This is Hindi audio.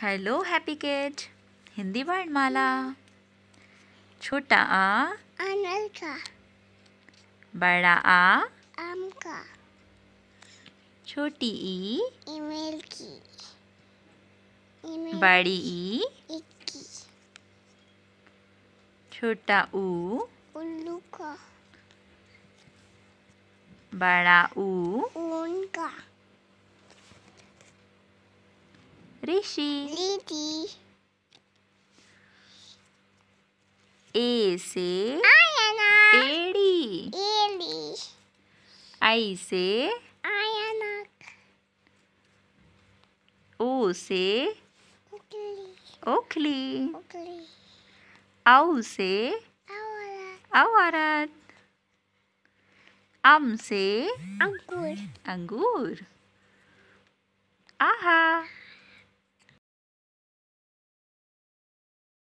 हेलो हैप्पी किड हिंदी वर्णमाला छोटा आ अनल का बड़ा आ आम का छोटी ई ईमेल की बड़ी ई इक्की छोटा ऊ उल्लू का बड़ा ऊ ऋषि लीची ए से आयना एड़ी एड़ी आई से आयनक ओ से उखली औ से औरत अम से अंगूर अंगूर आहा